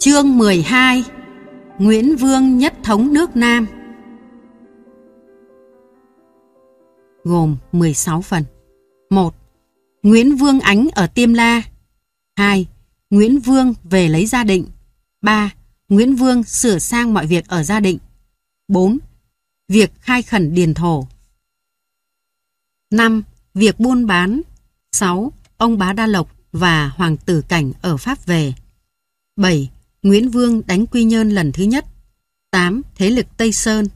Chương 12 Nguyễn Vương nhất thống nước Nam Gồm 16 phần 1. Nguyễn Vương Ánh ở Tiêm La 2. Nguyễn Vương về lấy gia định 3. Nguyễn Vương sửa sang mọi việc ở gia định 4. Việc khai khẩn điền thổ 5. Việc buôn bán 6. Ông Bá Đa Lộc và Hoàng tử Cảnh ở Pháp về 7 Nguyễn Vương đánh Quy Nhơn lần thứ nhất. 8. Thế lực Tây Sơn.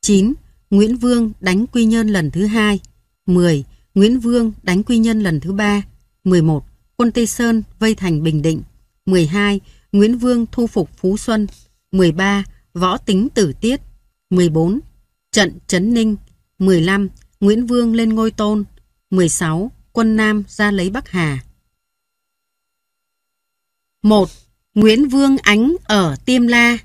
9. Nguyễn Vương đánh Quy Nhơn lần thứ hai. 10. Nguyễn Vương đánh Quy Nhơn lần thứ ba. 11. Quân Tây Sơn vây thành Bình Định. 12. Nguyễn Vương thu phục Phú Xuân. 13. Võ tính tử tiết. 14. Trận Trấn Ninh. 15. Nguyễn Vương lên ngôi tôn. 16. Quân Nam ra lấy Bắc Hà. 1. Nguyễn Vương Ánh ở Tiêm La.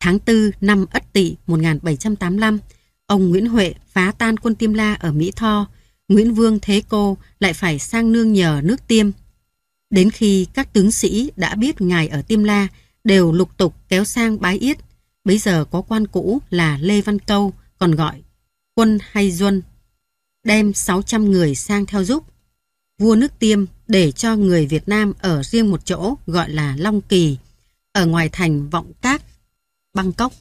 Tháng 4 năm Ất Tỵ 1785, ông Nguyễn Huệ phá tan quân Tiêm La ở Mỹ Tho, Nguyễn Vương Thế Cô lại phải sang nương nhờ nước Tiêm. Đến khi các tướng sĩ đã biết ngài ở Tiêm La đều lục tục kéo sang bái yết, bây giờ có quan cũ là Lê Văn Câu còn gọi quân hay Duân, đem 600 người sang theo giúp vua nước Tiêm để cho người Việt Nam ở riêng một chỗ gọi là Long Kỳ, ở ngoài thành Vọng Các, Bangkok.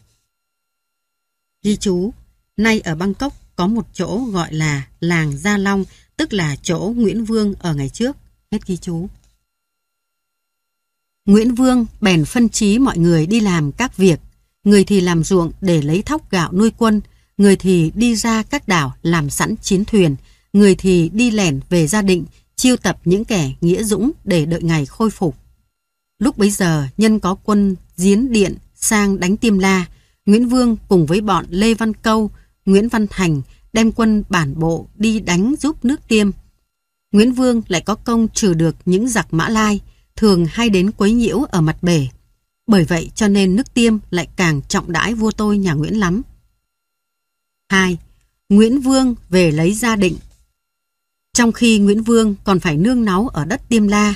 Ghi chú, nay ở Bangkok có một chỗ gọi là làng Gia Long, tức là chỗ Nguyễn Vương ở ngày trước. Hết ghi chú. Nguyễn Vương bèn phân trí mọi người đi làm các việc, người thì làm ruộng để lấy thóc gạo nuôi quân, người thì đi ra các đảo làm sẵn chiến thuyền, người thì đi lẻn về gia định chiêu tập những kẻ nghĩa dũng để đợi ngày khôi phục. Lúc bấy giờ, nhân có quân Diến Điện sang đánh Tiêm La, Nguyễn Vương cùng với bọn Lê Văn Câu, Nguyễn Văn Thành đem quân bản bộ đi đánh giúp nước Tiêm. Nguyễn Vương lại có công trừ được những giặc mã lai, thường hay đến quấy nhiễu ở mặt bể. Bởi vậy cho nên nước Tiêm lại càng trọng đãi vua tôi nhà Nguyễn lắm. 2. Nguyễn Vương về lấy gia định trong khi Nguyễn Vương còn phải nương náu ở đất Tiêm La.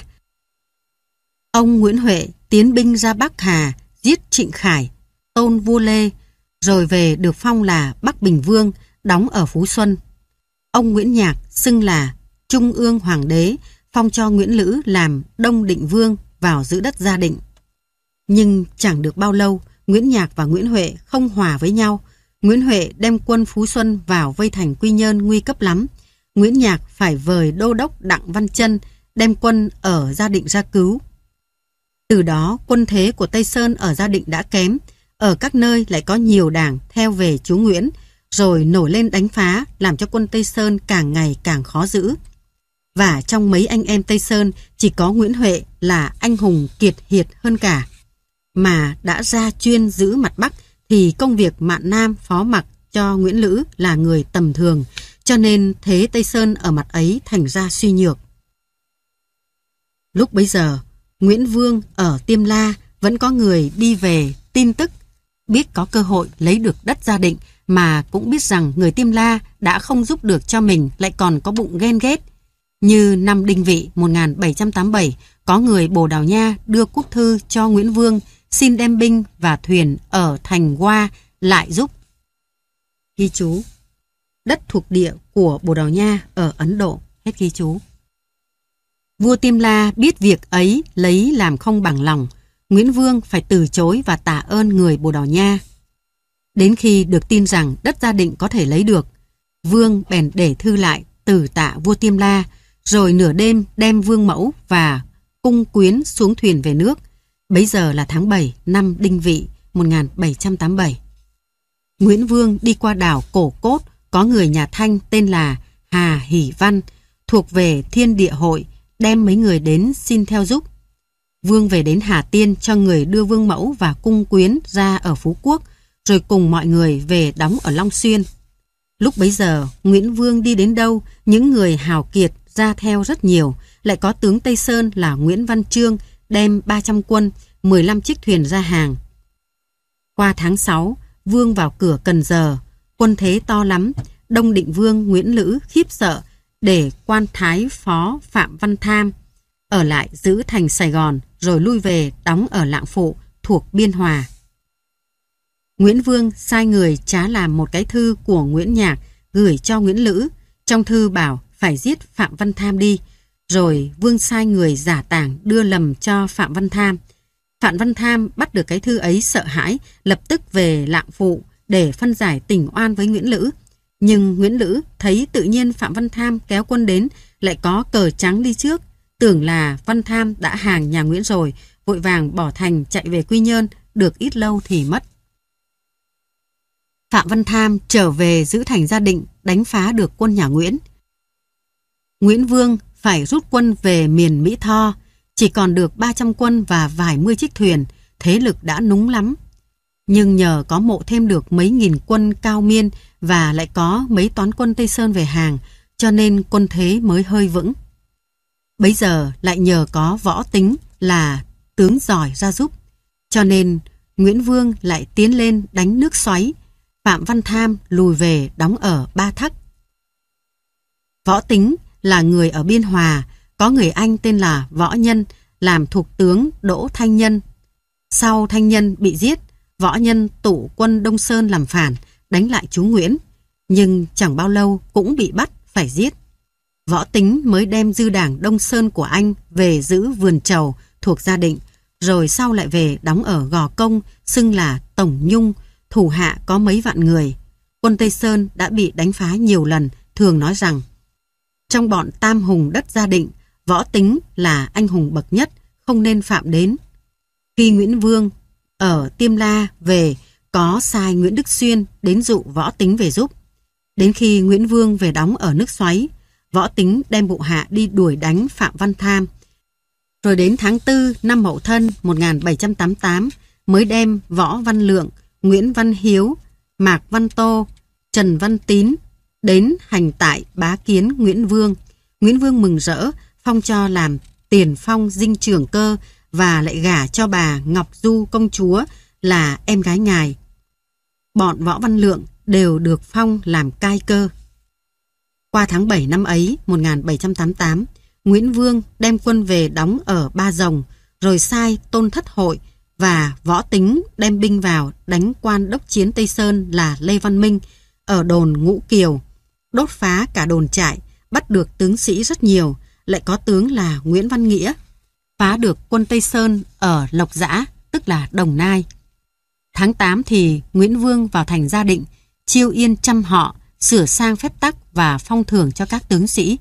Ông Nguyễn Huệ tiến binh ra Bắc Hà, giết Trịnh Khải, tôn vua Lê, rồi về được phong là Bắc Bình Vương, đóng ở Phú Xuân. Ông Nguyễn Nhạc xưng là Trung ương Hoàng đế, phong cho Nguyễn Lữ làm Đông Định Vương vào giữ đất gia định. Nhưng chẳng được bao lâu, Nguyễn Nhạc và Nguyễn Huệ không hòa với nhau. Nguyễn Huệ đem quân Phú Xuân vào vây thành Quy Nhơn nguy cấp lắm. Nguyễn Nhạc phải vời đô đốc Đặng Văn Trân đem quân ở Gia Định ra cứu. Từ đó, quân thế của Tây Sơn ở Gia Định đã kém, ở các nơi lại có nhiều đảng theo về chú Nguyễn, rồi nổi lên đánh phá, làm cho quân Tây Sơn càng ngày càng khó giữ. Và trong mấy anh em Tây Sơn, chỉ có Nguyễn Huệ là anh hùng kiệt hiệt hơn cả. Mà đã ra chuyên giữ mặt Bắc, thì công việc mạn Nam phó mặc cho Nguyễn Lữ là người tầm thường, cho nên thế Tây Sơn ở mặt ấy thành ra suy nhược. Lúc bấy giờ, Nguyễn Vương ở Tiêm La vẫn có người đi về tin tức, biết có cơ hội lấy được đất gia định mà cũng biết rằng người Tiêm La đã không giúp được cho mình lại còn có bụng ghen ghét. Như năm Đinh Vị 1787, có người Bồ Đào Nha đưa quốc thư cho Nguyễn Vương xin đem binh và thuyền ở Thành Hoa lại giúp. Ghi chú đất thuộc địa của Bồ Đào Nha ở Ấn Độ. Hết ghi chú. Vua Tiêm La biết việc ấy lấy làm không bằng lòng, Nguyễn Vương phải từ chối và tạ ơn người Bồ Đào Nha. Đến khi được tin rằng đất gia định có thể lấy được, Vương bèn để thư lại từ tạ vua Tiêm La, rồi nửa đêm đem Vương Mẫu và cung quyến xuống thuyền về nước. Bấy giờ là tháng 7 năm Đinh Vị 1787. Nguyễn Vương đi qua đảo Cổ Cốt có người nhà Thanh tên là Hà Hỷ Văn, thuộc về Thiên Địa Hội, đem mấy người đến xin theo giúp. Vương về đến Hà Tiên cho người đưa Vương Mẫu và Cung Quyến ra ở Phú Quốc, rồi cùng mọi người về đóng ở Long Xuyên. Lúc bấy giờ, Nguyễn Vương đi đến đâu, những người hào kiệt ra theo rất nhiều, lại có tướng Tây Sơn là Nguyễn Văn Trương đem 300 quân, 15 chiếc thuyền ra hàng. Qua tháng 6, Vương vào cửa Cần Giờ, quân thế to lắm, Đông Định Vương Nguyễn Lữ khiếp sợ để quan thái phó Phạm Văn Tham ở lại giữ thành Sài Gòn rồi lui về đóng ở Lạng Phụ thuộc Biên Hòa. Nguyễn Vương sai người trá làm một cái thư của Nguyễn Nhạc gửi cho Nguyễn Lữ. Trong thư bảo phải giết Phạm Văn Tham đi. Rồi Vương sai người giả tảng đưa lầm cho Phạm Văn Tham. Phạm Văn Tham bắt được cái thư ấy sợ hãi, lập tức về lạng phụ để phân giải tỉnh oan với Nguyễn Lữ. Nhưng Nguyễn Lữ thấy tự nhiên Phạm Văn Tham kéo quân đến lại có cờ trắng đi trước. Tưởng là Văn Tham đã hàng nhà Nguyễn rồi, vội vàng bỏ thành chạy về Quy Nhơn, được ít lâu thì mất. Phạm Văn Tham trở về giữ thành gia định, đánh phá được quân nhà Nguyễn. Nguyễn Vương phải rút quân về miền Mỹ Tho, chỉ còn được 300 quân và vài mươi chiếc thuyền, thế lực đã núng lắm, nhưng nhờ có mộ thêm được mấy nghìn quân cao miên và lại có mấy toán quân Tây Sơn về hàng, cho nên quân thế mới hơi vững. bây giờ lại nhờ có võ tính là tướng giỏi ra giúp, cho nên Nguyễn Vương lại tiến lên đánh nước xoáy, Phạm Văn Tham lùi về đóng ở Ba Thắc. Võ tính là người ở Biên Hòa, có người anh tên là Võ Nhân, làm thuộc tướng Đỗ Thanh Nhân. Sau Thanh Nhân bị giết, võ nhân tụ quân Đông Sơn làm phản, đánh lại chú Nguyễn, nhưng chẳng bao lâu cũng bị bắt phải giết. Võ Tính mới đem dư đảng Đông Sơn của anh về giữ vườn trầu thuộc gia định, rồi sau lại về đóng ở Gò Công, xưng là Tổng Nhung, thủ hạ có mấy vạn người. Quân Tây Sơn đã bị đánh phá nhiều lần, thường nói rằng trong bọn tam hùng đất gia định, võ tính là anh hùng bậc nhất, không nên phạm đến. Khi Nguyễn Vương ở Tiêm La về có sai Nguyễn Đức Xuyên đến dụ Võ Tính về giúp. Đến khi Nguyễn Vương về đóng ở nước xoáy, Võ Tính đem bộ hạ đi đuổi đánh Phạm Văn Tham. Rồi đến tháng 4 năm Mậu Thân 1788 mới đem Võ Văn Lượng, Nguyễn Văn Hiếu, Mạc Văn Tô, Trần Văn Tín đến hành tại bá kiến Nguyễn Vương. Nguyễn Vương mừng rỡ, phong cho làm tiền phong dinh trưởng cơ và lại gả cho bà Ngọc Du công chúa là em gái ngài. Bọn Võ Văn Lượng đều được phong làm cai cơ. Qua tháng 7 năm ấy, 1788, Nguyễn Vương đem quân về đóng ở Ba Rồng, rồi sai Tôn Thất Hội và Võ Tính đem binh vào đánh quan đốc chiến Tây Sơn là Lê Văn Minh ở đồn Ngũ Kiều, đốt phá cả đồn trại, bắt được tướng sĩ rất nhiều, lại có tướng là Nguyễn Văn Nghĩa phá được quân Tây Sơn ở Lộc Giã, tức là Đồng Nai. Tháng 8 thì Nguyễn Vương vào thành Gia Định, chiêu yên chăm họ, sửa sang phép tắc và phong thưởng cho các tướng sĩ.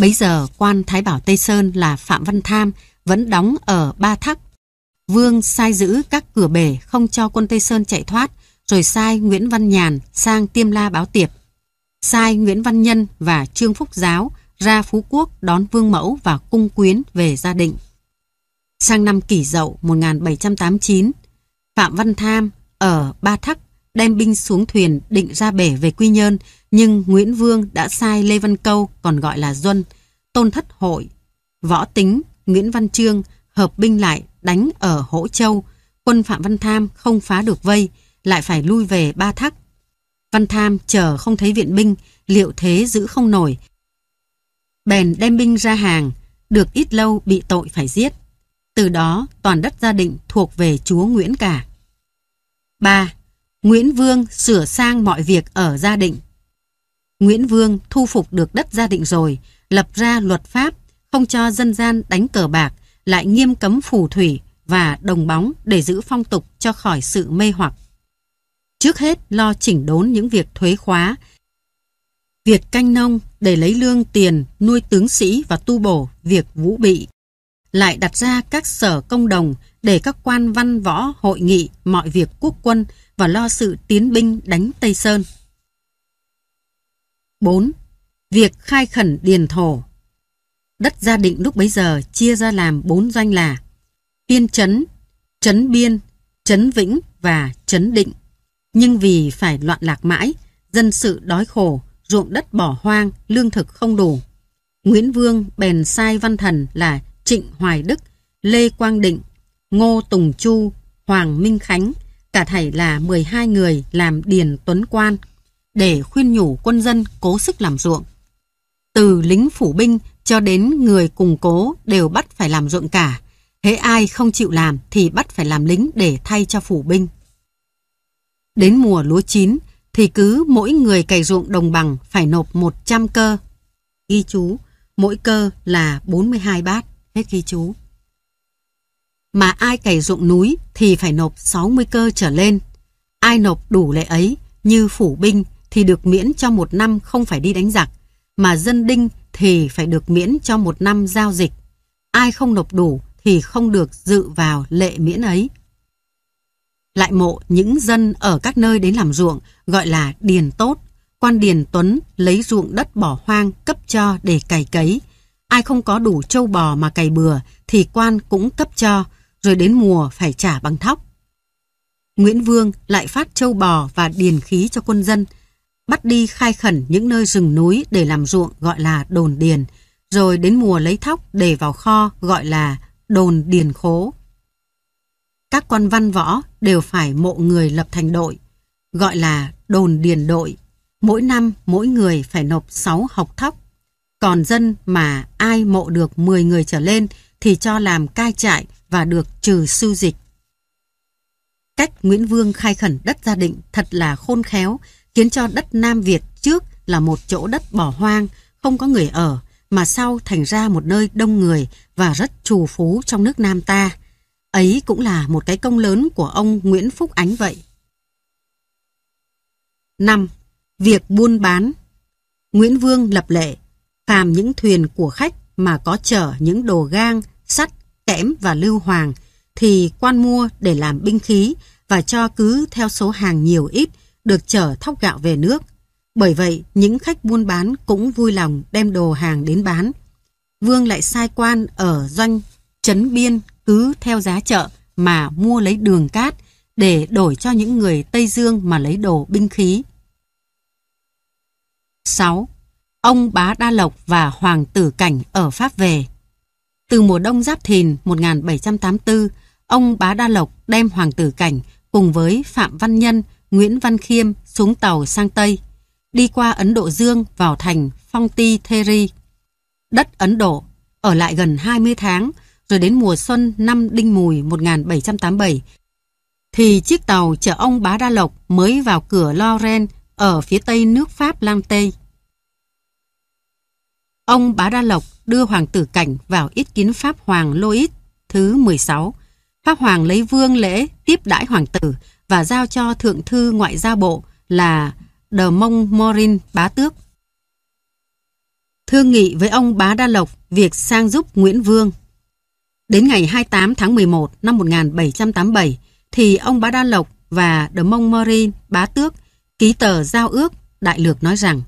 Bấy giờ quan Thái Bảo Tây Sơn là Phạm Văn Tham vẫn đóng ở Ba Thắc. Vương sai giữ các cửa bể không cho quân Tây Sơn chạy thoát, rồi sai Nguyễn Văn Nhàn sang Tiêm La báo tiệp. Sai Nguyễn Văn Nhân và Trương Phúc Giáo ra Phú Quốc đón Vương Mẫu và Cung Quyến về gia định. Sang năm kỷ dậu 1789, Phạm Văn Tham ở Ba Thắc đem binh xuống thuyền định ra bể về Quy Nhơn, nhưng Nguyễn Vương đã sai Lê Văn Câu, còn gọi là Duân, Tôn Thất Hội, Võ Tính, Nguyễn Văn Trương hợp binh lại đánh ở Hỗ Châu, quân Phạm Văn Tham không phá được vây, lại phải lui về Ba Thắc. Văn Tham chờ không thấy viện binh, liệu thế giữ không nổi, bèn đem binh ra hàng, được ít lâu bị tội phải giết. Từ đó, toàn đất gia định thuộc về chúa Nguyễn cả. 3. Nguyễn Vương sửa sang mọi việc ở gia định. Nguyễn Vương thu phục được đất gia định rồi, lập ra luật pháp, không cho dân gian đánh cờ bạc, lại nghiêm cấm phù thủy và đồng bóng để giữ phong tục cho khỏi sự mê hoặc. Trước hết lo chỉnh đốn những việc thuế khóa, việc canh nông, để lấy lương tiền nuôi tướng sĩ và tu bổ việc vũ bị. Lại đặt ra các sở công đồng để các quan văn võ hội nghị mọi việc quốc quân và lo sự tiến binh đánh Tây Sơn. 4. Việc khai khẩn điền thổ Đất gia định lúc bấy giờ chia ra làm bốn doanh là Biên Trấn, Trấn Biên, Trấn Vĩnh và Trấn Định. Nhưng vì phải loạn lạc mãi, dân sự đói khổ ruộng đất bỏ hoang, lương thực không đủ. Nguyễn Vương bèn sai văn thần là Trịnh Hoài Đức, Lê Quang Định, Ngô Tùng Chu, Hoàng Minh Khánh, cả thảy là 12 người làm điền tuấn quan để khuyên nhủ quân dân cố sức làm ruộng. Từ lính phủ binh cho đến người cùng cố đều bắt phải làm ruộng cả. Hễ ai không chịu làm thì bắt phải làm lính để thay cho phủ binh. Đến mùa lúa chín, thì cứ mỗi người cày ruộng đồng bằng phải nộp 100 cơ. Ghi chú, mỗi cơ là 42 bát, hết ghi chú. Mà ai cày ruộng núi thì phải nộp 60 cơ trở lên. Ai nộp đủ lệ ấy như phủ binh thì được miễn cho một năm không phải đi đánh giặc, mà dân đinh thì phải được miễn cho một năm giao dịch. Ai không nộp đủ thì không được dự vào lệ miễn ấy lại mộ những dân ở các nơi đến làm ruộng, gọi là điền tốt. Quan điền Tuấn lấy ruộng đất bỏ hoang cấp cho để cày cấy. Ai không có đủ trâu bò mà cày bừa thì quan cũng cấp cho, rồi đến mùa phải trả bằng thóc. Nguyễn Vương lại phát trâu bò và điền khí cho quân dân, bắt đi khai khẩn những nơi rừng núi để làm ruộng gọi là đồn điền, rồi đến mùa lấy thóc để vào kho gọi là đồn điền khố các quan văn võ đều phải mộ người lập thành đội, gọi là đồn điền đội. Mỗi năm mỗi người phải nộp 6 học thóc. Còn dân mà ai mộ được 10 người trở lên thì cho làm cai trại và được trừ sưu dịch. Cách Nguyễn Vương khai khẩn đất gia định thật là khôn khéo, khiến cho đất Nam Việt trước là một chỗ đất bỏ hoang, không có người ở, mà sau thành ra một nơi đông người và rất trù phú trong nước Nam ta. Ấy cũng là một cái công lớn của ông Nguyễn Phúc Ánh vậy. 5. Việc buôn bán Nguyễn Vương lập lệ, phàm những thuyền của khách mà có chở những đồ gang, sắt, kẽm và lưu hoàng thì quan mua để làm binh khí và cho cứ theo số hàng nhiều ít được chở thóc gạo về nước. Bởi vậy, những khách buôn bán cũng vui lòng đem đồ hàng đến bán. Vương lại sai quan ở doanh trấn biên cứ theo giá chợ mà mua lấy đường cát để đổi cho những người Tây Dương mà lấy đồ binh khí. 6. Ông Bá Đa Lộc và Hoàng Tử Cảnh ở Pháp về. Từ mùa đông Giáp Thìn 1784, ông Bá Đa Lộc đem Hoàng Tử Cảnh cùng với Phạm Văn Nhân, Nguyễn Văn Khiêm xuống tàu sang Tây, đi qua Ấn Độ Dương vào thành Phong Ti Theri. Đất Ấn Độ, ở lại gần 20 tháng, rồi đến mùa xuân năm Đinh Mùi 1787, thì chiếc tàu chở ông Bá Đa Lộc mới vào cửa Loren ở phía tây nước Pháp Lang Tây. Ông Bá Đa Lộc đưa Hoàng tử Cảnh vào yết kiến Pháp Hoàng Lois thứ 16. Pháp Hoàng lấy vương lễ tiếp đãi Hoàng tử và giao cho Thượng thư Ngoại giao Bộ là Đờ Mông Morin Bá Tước. Thương nghị với ông Bá Đa Lộc việc sang giúp Nguyễn Vương Đến ngày 28 tháng 11 năm 1787 thì ông Bá Đa Lộc và Đờ Mông Mori Bá Tước ký tờ giao ước đại lược nói rằng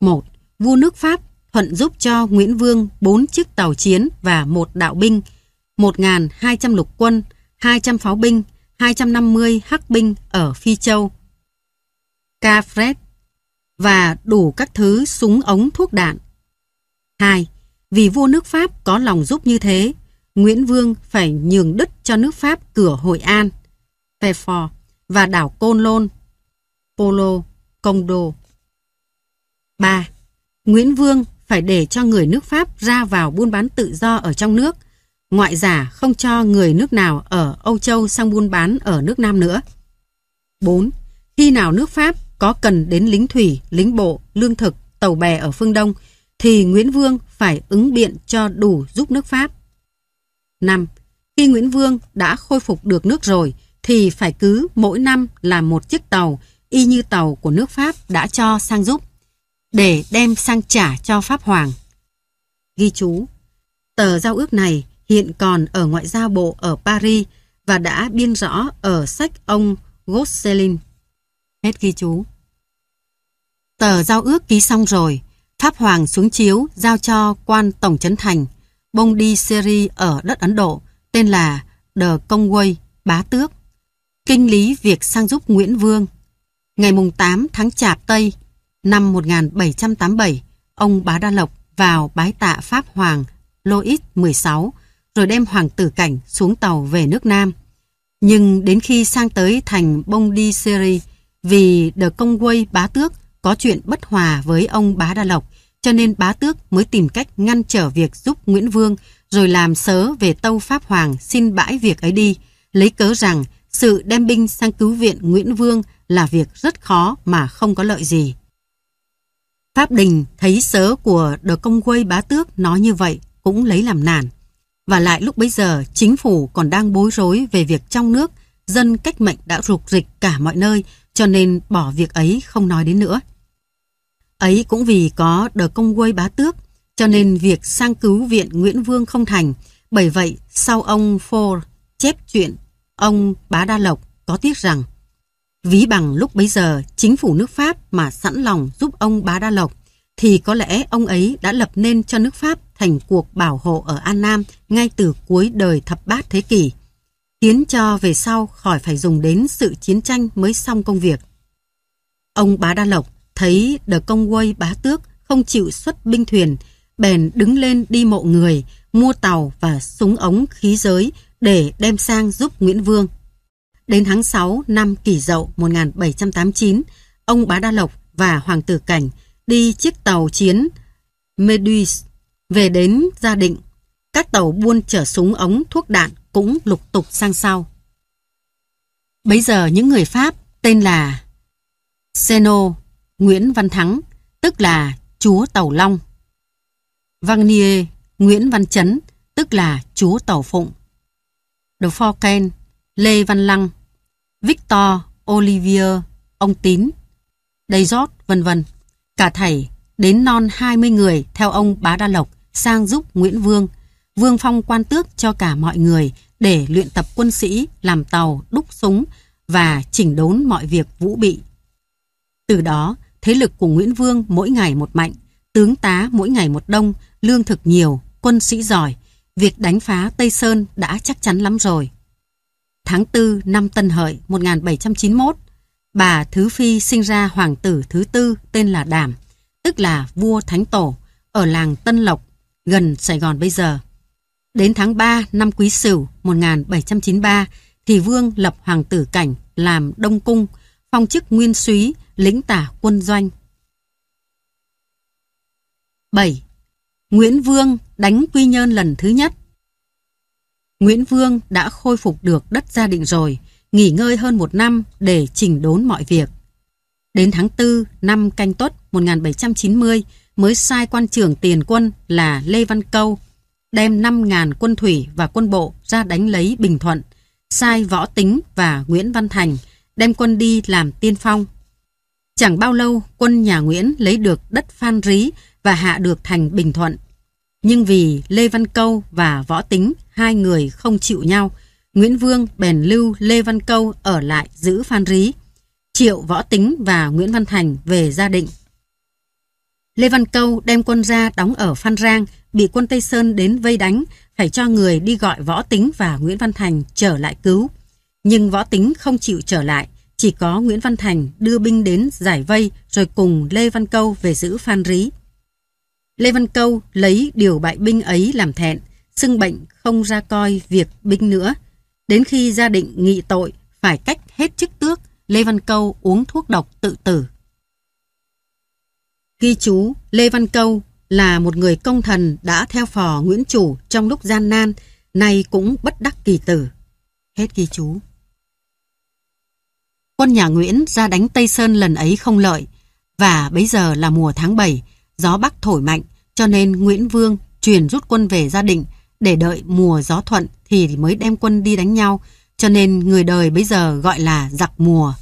một Vua nước Pháp thuận giúp cho Nguyễn Vương 4 chiếc tàu chiến và một đạo binh, 1.200 lục quân, 200 pháo binh, 250 hắc binh ở Phi Châu, Ca Fred và đủ các thứ súng ống thuốc đạn. 2. Vì vua nước Pháp có lòng giúp như thế, Nguyễn Vương phải nhường đất cho nước Pháp cửa Hội An, Pefor và đảo Côn Lôn, Polo, Công Đô. 3. Nguyễn Vương phải để cho người nước Pháp ra vào buôn bán tự do ở trong nước, ngoại giả không cho người nước nào ở Âu Châu sang buôn bán ở nước Nam nữa. 4. Khi nào nước Pháp có cần đến lính thủy, lính bộ, lương thực, tàu bè ở phương Đông thì Nguyễn Vương phải ứng biện cho đủ giúp nước Pháp. 5. Khi Nguyễn Vương đã khôi phục được nước rồi thì phải cứ mỗi năm là một chiếc tàu y như tàu của nước Pháp đã cho sang giúp để đem sang trả cho Pháp Hoàng. Ghi chú Tờ giao ước này hiện còn ở ngoại giao bộ ở Paris và đã biên rõ ở sách ông Gosselin. Hết ghi chú. Tờ giao ước ký xong rồi, Pháp Hoàng xuống chiếu giao cho quan Tổng Trấn Thành – Bondiseri ở đất Ấn Độ, tên là The Conway Bá Tước, kinh lý việc sang giúp Nguyễn Vương. Ngày mùng 8 tháng Chạp Tây năm 1787, ông Bá Đa Lộc vào bái tạ Pháp Hoàng Louis XVI, rồi đem hoàng tử cảnh xuống tàu về nước Nam. Nhưng đến khi sang tới thành Bondiseri, vì The Công Quây Bá Tước có chuyện bất hòa với ông Bá Đa Lộc, cho nên bá tước mới tìm cách ngăn trở việc giúp Nguyễn Vương rồi làm sớ về tâu Pháp Hoàng xin bãi việc ấy đi, lấy cớ rằng sự đem binh sang cứu viện Nguyễn Vương là việc rất khó mà không có lợi gì. Pháp Đình thấy sớ của Đờ Công Quây Bá Tước nói như vậy cũng lấy làm nản. Và lại lúc bấy giờ chính phủ còn đang bối rối về việc trong nước dân cách mệnh đã rục rịch cả mọi nơi cho nên bỏ việc ấy không nói đến nữa. Ấy cũng vì có đờ công quây bá tước, cho nên việc sang cứu viện Nguyễn Vương không thành. Bởi vậy, sau ông Ford chép chuyện, ông Bá Đa Lộc có tiếc rằng Ví bằng lúc bấy giờ chính phủ nước Pháp mà sẵn lòng giúp ông Bá Đa Lộc thì có lẽ ông ấy đã lập nên cho nước Pháp thành cuộc bảo hộ ở An Nam ngay từ cuối đời thập bát thế kỷ, khiến cho về sau khỏi phải dùng đến sự chiến tranh mới xong công việc. Ông Bá Đa Lộc thấy The Conway bá tước không chịu xuất binh thuyền, bèn đứng lên đi mộ người, mua tàu và súng ống khí giới để đem sang giúp Nguyễn Vương. Đến tháng 6 năm kỷ dậu 1789, ông Bá Đa Lộc và Hoàng tử Cảnh đi chiếc tàu chiến Meduis về đến Gia Định. Các tàu buôn chở súng ống, thuốc đạn cũng lục tục sang sau. Bấy giờ những người Pháp tên là Seno Nguyễn Văn Thắng, tức là Chúa Tàu Long. Vanier Nguyễn Văn Chấn, tức là Chúa Tàu Phụng. De Forken, Lê Văn Lăng, Victor Olivier, ông Tín, Đầy Giót, vân vân. Cả thầy đến non 20 người theo ông Bá Đa Lộc sang giúp Nguyễn Vương. Vương phong quan tước cho cả mọi người để luyện tập quân sĩ, làm tàu, đúc súng và chỉnh đốn mọi việc vũ bị. Từ đó, Thế lực của Nguyễn Vương mỗi ngày một mạnh, tướng tá mỗi ngày một đông, lương thực nhiều, quân sĩ giỏi. Việc đánh phá Tây Sơn đã chắc chắn lắm rồi. Tháng 4 năm Tân Hợi 1791, bà Thứ Phi sinh ra hoàng tử thứ tư tên là Đàm, tức là vua Thánh Tổ, ở làng Tân Lộc, gần Sài Gòn bây giờ. Đến tháng 3 năm Quý Sửu 1793 thì vương lập hoàng tử Cảnh làm Đông Cung, phong chức Nguyên Súy, lính tả quân doanh. 7. Nguyễn Vương đánh Quy Nhơn lần thứ nhất Nguyễn Vương đã khôi phục được đất gia định rồi, nghỉ ngơi hơn một năm để chỉnh đốn mọi việc. Đến tháng 4 năm canh tuất 1790 mới sai quan trưởng tiền quân là Lê Văn Câu đem 5.000 quân thủy và quân bộ ra đánh lấy Bình Thuận, sai Võ Tính và Nguyễn Văn Thành đem quân đi làm tiên phong. Chẳng bao lâu, quân nhà Nguyễn lấy được đất Phan Rí và hạ được thành Bình Thuận. Nhưng vì Lê Văn Câu và Võ Tính, hai người không chịu nhau, Nguyễn Vương bèn lưu Lê Văn Câu ở lại giữ Phan Rí. Triệu Võ Tính và Nguyễn Văn Thành về gia định. Lê Văn Câu đem quân ra đóng ở Phan Rang, bị quân Tây Sơn đến vây đánh, phải cho người đi gọi Võ Tính và Nguyễn Văn Thành trở lại cứu. Nhưng Võ Tính không chịu trở lại, chỉ có Nguyễn Văn Thành đưa binh đến giải vây rồi cùng Lê Văn Câu về giữ Phan Rí. Lê Văn Câu lấy điều bại binh ấy làm thẹn, xưng bệnh không ra coi việc binh nữa. Đến khi gia định nghị tội, phải cách hết chức tước, Lê Văn Câu uống thuốc độc tự tử. Ghi chú Lê Văn Câu là một người công thần đã theo phò Nguyễn Chủ trong lúc gian nan, nay cũng bất đắc kỳ tử. Hết ghi chú quân nhà Nguyễn ra đánh Tây Sơn lần ấy không lợi, và bấy giờ là mùa tháng 7, gió bắc thổi mạnh, cho nên Nguyễn Vương truyền rút quân về gia định để đợi mùa gió thuận thì mới đem quân đi đánh nhau, cho nên người đời bấy giờ gọi là giặc mùa.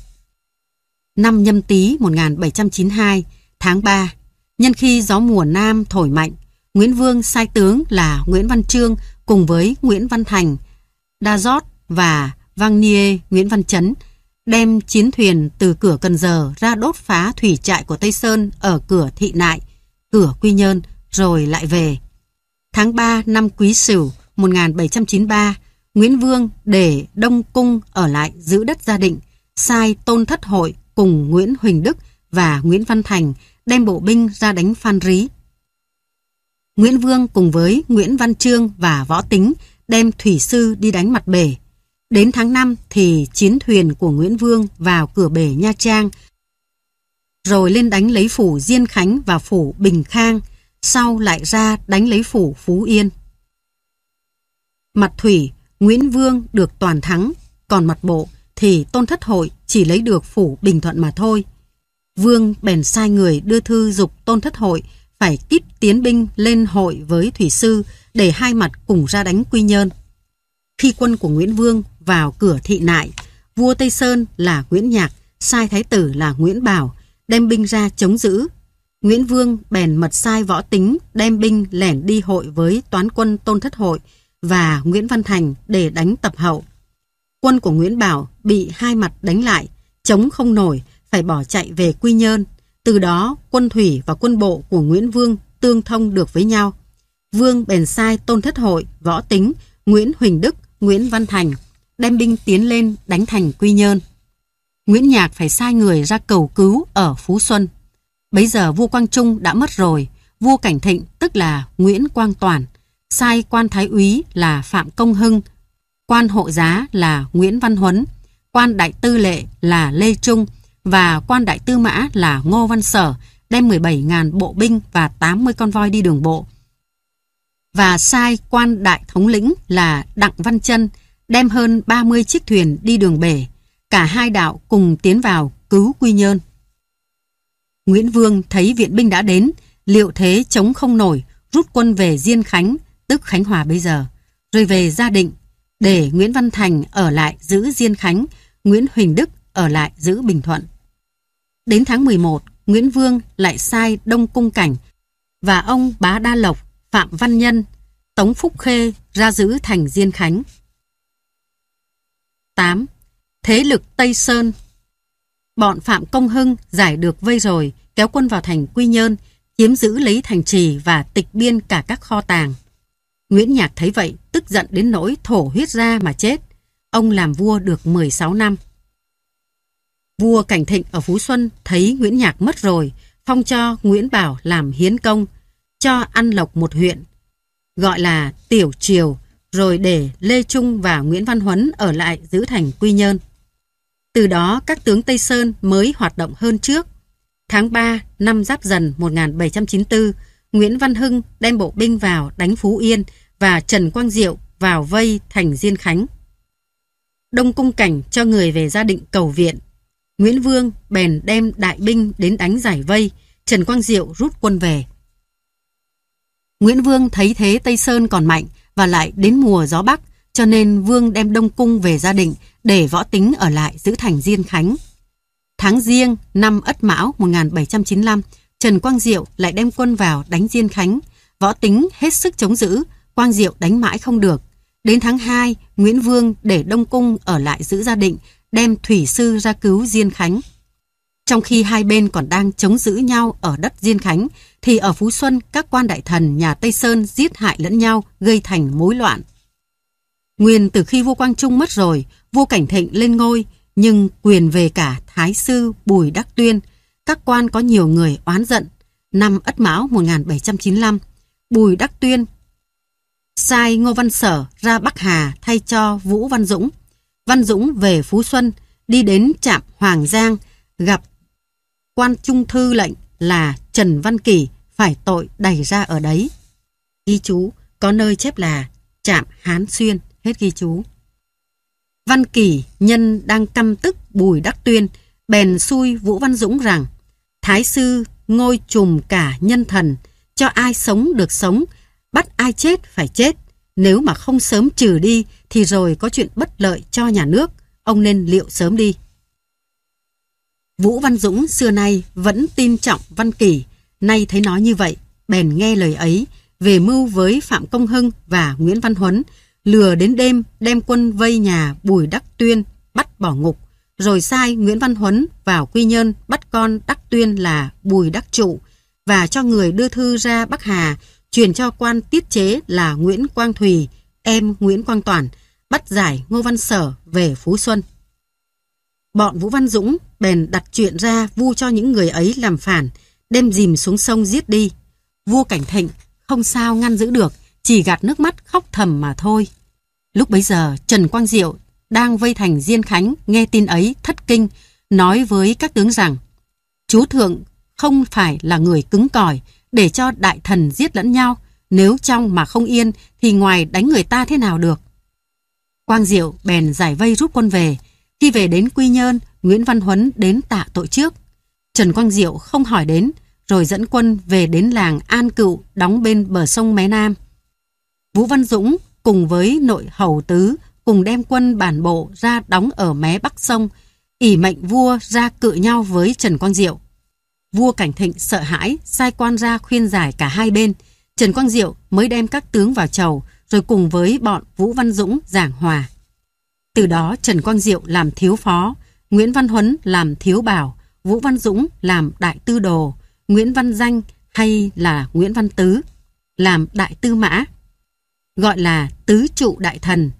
Năm nhâm tý 1792, tháng 3, nhân khi gió mùa Nam thổi mạnh, Nguyễn Vương sai tướng là Nguyễn Văn Trương cùng với Nguyễn Văn Thành, Đa Giót và Vang Nie Nguyễn Văn Chấn đem chiến thuyền từ cửa Cần Giờ ra đốt phá thủy trại của Tây Sơn ở cửa Thị Nại, cửa Quy Nhơn, rồi lại về. Tháng 3 năm Quý Sửu 1793, Nguyễn Vương để Đông Cung ở lại giữ đất gia định, sai Tôn Thất Hội cùng Nguyễn Huỳnh Đức và Nguyễn Văn Thành đem bộ binh ra đánh Phan Rí. Nguyễn Vương cùng với Nguyễn Văn Trương và Võ Tính đem thủy sư đi đánh mặt bể. Đến tháng 5 thì chiến thuyền của Nguyễn Vương vào cửa bể Nha Trang, rồi lên đánh lấy phủ Diên Khánh và phủ Bình Khang, sau lại ra đánh lấy phủ Phú Yên. Mặt thủy, Nguyễn Vương được toàn thắng, còn mặt bộ thì Tôn Thất Hội chỉ lấy được phủ Bình Thuận mà thôi. Vương bèn sai người đưa thư dục Tôn Thất Hội phải tiếp tiến binh lên hội với thủy sư để hai mặt cùng ra đánh Quy Nhơn khi quân của Nguyễn Vương vào cửa thị nại, vua Tây Sơn là Nguyễn Nhạc, sai thái tử là Nguyễn Bảo, đem binh ra chống giữ. Nguyễn Vương bèn mật sai võ tính đem binh lẻn đi hội với toán quân Tôn Thất Hội và Nguyễn Văn Thành để đánh tập hậu. Quân của Nguyễn Bảo bị hai mặt đánh lại, chống không nổi, phải bỏ chạy về Quy Nhơn. Từ đó, quân thủy và quân bộ của Nguyễn Vương tương thông được với nhau. Vương bèn sai Tôn Thất Hội, Võ Tính, Nguyễn Huỳnh Đức Nguyễn Văn Thành đem binh tiến lên đánh thành Quy Nhơn. Nguyễn Nhạc phải sai người ra cầu cứu ở Phú Xuân. Bấy giờ vua Quang Trung đã mất rồi, vua Cảnh Thịnh tức là Nguyễn Quang Toàn, sai quan thái úy là Phạm Công Hưng, quan hộ giá là Nguyễn Văn Huấn, quan đại tư lệ là Lê Trung và quan đại tư mã là Ngô Văn Sở đem 17.000 bộ binh và 80 con voi đi đường bộ và sai quan đại thống lĩnh là Đặng Văn chân đem hơn 30 chiếc thuyền đi đường bể, cả hai đạo cùng tiến vào cứu Quy Nhơn. Nguyễn Vương thấy viện binh đã đến, liệu thế chống không nổi, rút quân về Diên Khánh, tức Khánh Hòa bây giờ, rồi về Gia Định, để Nguyễn Văn Thành ở lại giữ Diên Khánh, Nguyễn Huỳnh Đức ở lại giữ Bình Thuận. Đến tháng 11, Nguyễn Vương lại sai Đông Cung Cảnh và ông Bá Đa Lộc Phạm Văn Nhân, Tống Phúc Khê ra giữ thành Diên Khánh. 8. Thế lực Tây Sơn Bọn Phạm Công Hưng giải được vây rồi, kéo quân vào thành Quy Nhơn, chiếm giữ lấy thành trì và tịch biên cả các kho tàng. Nguyễn Nhạc thấy vậy, tức giận đến nỗi thổ huyết ra mà chết. Ông làm vua được 16 năm. Vua Cảnh Thịnh ở Phú Xuân thấy Nguyễn Nhạc mất rồi, phong cho Nguyễn Bảo làm hiến công, cho An Lộc một huyện, gọi là Tiểu Triều, rồi để Lê Trung và Nguyễn Văn Huấn ở lại giữ thành Quy Nhơn. Từ đó các tướng Tây Sơn mới hoạt động hơn trước. Tháng 3 năm Giáp Dần 1794, Nguyễn Văn Hưng đem bộ binh vào đánh Phú Yên và Trần Quang Diệu vào vây thành Diên Khánh. Đông Cung Cảnh cho người về gia định cầu viện. Nguyễn Vương bèn đem đại binh đến đánh giải vây, Trần Quang Diệu rút quân về. Nguyễn Vương thấy thế Tây Sơn còn mạnh và lại đến mùa gió Bắc, cho nên Vương đem Đông Cung về gia đình để võ tính ở lại giữ thành Diên Khánh. Tháng Giêng năm Ất Mão 1795, Trần Quang Diệu lại đem quân vào đánh Diên Khánh. Võ tính hết sức chống giữ, Quang Diệu đánh mãi không được. Đến tháng 2, Nguyễn Vương để Đông Cung ở lại giữ gia định, đem thủy sư ra cứu Diên Khánh. Trong khi hai bên còn đang chống giữ nhau ở đất Diên Khánh, thì ở Phú Xuân các quan đại thần nhà Tây Sơn giết hại lẫn nhau gây thành mối loạn. Nguyên từ khi vua Quang Trung mất rồi, vua Cảnh Thịnh lên ngôi, nhưng quyền về cả Thái Sư Bùi Đắc Tuyên, các quan có nhiều người oán giận. Năm Ất Mão 1795, Bùi Đắc Tuyên sai Ngô Văn Sở ra Bắc Hà thay cho Vũ Văn Dũng. Văn Dũng về Phú Xuân, đi đến trạm Hoàng Giang, gặp quan trung thư lệnh là Trần Văn Kỳ phải tội đẩy ra ở đấy. Ghi chú có nơi chép là Trạm Hán Xuyên, hết ghi chú. Văn Kỳ nhân đang căm tức Bùi Đắc Tuyên, bèn xui Vũ Văn Dũng rằng Thái sư ngôi trùm cả nhân thần, cho ai sống được sống, bắt ai chết phải chết. Nếu mà không sớm trừ đi thì rồi có chuyện bất lợi cho nhà nước, ông nên liệu sớm đi. Vũ Văn Dũng xưa nay vẫn tin trọng Văn Kỳ, nay thấy nói như vậy, bèn nghe lời ấy, về mưu với Phạm Công Hưng và Nguyễn Văn Huấn, lừa đến đêm đem quân vây nhà Bùi Đắc Tuyên bắt bỏ ngục, rồi sai Nguyễn Văn Huấn vào Quy Nhơn bắt con Đắc Tuyên là Bùi Đắc Trụ và cho người đưa thư ra Bắc Hà truyền cho quan tiết chế là Nguyễn Quang Thùy, em Nguyễn Quang Toản, bắt giải Ngô Văn Sở về Phú Xuân. Bọn Vũ Văn Dũng bèn đặt chuyện ra vu cho những người ấy làm phản, đem dìm xuống sông giết đi. Vua Cảnh Thịnh không sao ngăn giữ được, chỉ gạt nước mắt khóc thầm mà thôi. Lúc bấy giờ, Trần Quang Diệu đang vây thành Diên Khánh nghe tin ấy thất kinh, nói với các tướng rằng chú Thượng không phải là người cứng cỏi để cho đại thần giết lẫn nhau, nếu trong mà không yên thì ngoài đánh người ta thế nào được. Quang Diệu bèn giải vây rút quân về, khi về đến Quy Nhơn, Nguyễn Văn Huấn đến tạ tội trước. Trần Quang Diệu không hỏi đến, rồi dẫn quân về đến làng An Cựu đóng bên bờ sông Mé Nam. Vũ Văn Dũng cùng với nội hầu tứ cùng đem quân bản bộ ra đóng ở mé bắc sông, ỉ mệnh vua ra cự nhau với Trần Quang Diệu. Vua Cảnh Thịnh sợ hãi, sai quan ra khuyên giải cả hai bên. Trần Quang Diệu mới đem các tướng vào chầu, rồi cùng với bọn Vũ Văn Dũng giảng hòa. Từ đó Trần Quang Diệu làm thiếu phó, Nguyễn Văn Huấn làm thiếu bảo, Vũ Văn Dũng làm đại tư đồ, Nguyễn Văn Danh hay là Nguyễn Văn Tứ làm đại tư mã. Gọi là tứ trụ đại thần.